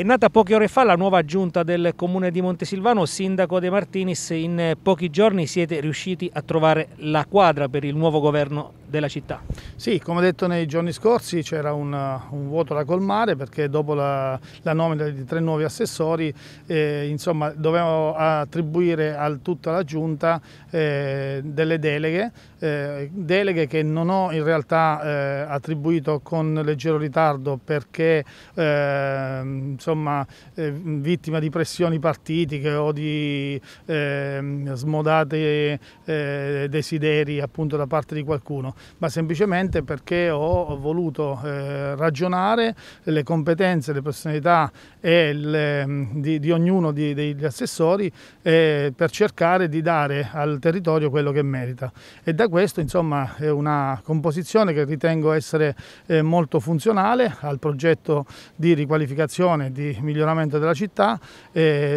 È nata poche ore fa la nuova giunta del comune di Montesilvano, sindaco De Martinis, in eh, pochi giorni siete riusciti a trovare la quadra per il nuovo governo della città. Sì, come detto nei giorni scorsi c'era un, un, vuoto da colmare perché dopo la, la nomina di tre nuovi assessori eh, insomma, dovevamo attribuire a tutta la Giunta eh, delle deleghe, eh, deleghe che non ho in realtà eh, attribuito con leggero ritardo perché eh, insomma, eh, vittima di pressioni partitiche o di ehm, smodati desideri appunto da parte di qualcuno, ma semplicemente sicuramente perché ho voluto eh, ragionare le competenze, le personalità il, ehm, di, di, ognuno di, degli assessori eh, per cercare di dare al territorio quello che merita. E da questo insomma è una composizione che ritengo essere eh, molto funzionale al progetto di riqualificazione, e di miglioramento della città.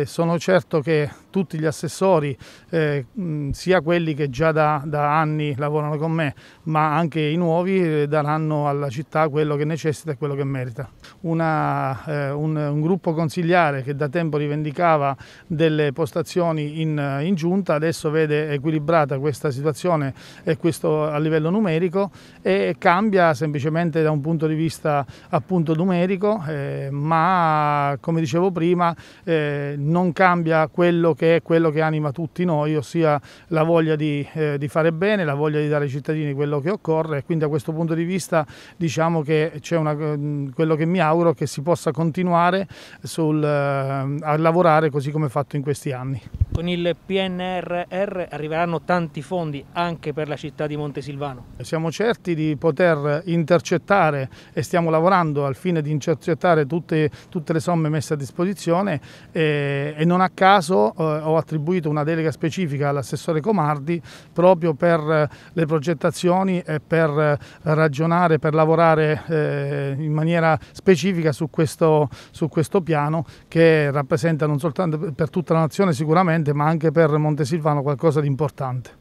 sono certo che tutti gli assessori, eh, sia quelli che già da, da anni lavorano con me, ma anche i nuovi, nuovi daranno alla città quello che necessita e quello che merita. Una, eh, un, un, gruppo consigliare che da tempo rivendicava delle postazioni in, in, giunta adesso vede equilibrata questa situazione e questo a livello numerico e cambia semplicemente da un punto di vista appunto numerico eh, ma come dicevo prima eh, non cambia quello che è quello che anima tutti noi ossia la voglia di, eh, di fare bene, la voglia di dare ai cittadini quello che occorre e quindi a questo punto di vista diciamo che c'è una, mm, quello che mi auguro che si possa continuare sul, eh, a lavorare così come fatto in questi anni con il PNRR arriveranno tanti fondi anche per la città di Montesilvano. Siamo certi di poter intercettare e stiamo lavorando al fine di intercettare tutte, tutte le somme messe a disposizione e, e non a caso eh, ho attribuito una delega specifica all'assessore Comardi proprio per eh, le progettazioni e per eh, ragionare, per lavorare eh, in maniera specifica su questo, su questo piano che rappresenta non soltanto per tutta la nazione sicuramente ma anche per Montesilvano qualcosa di importante.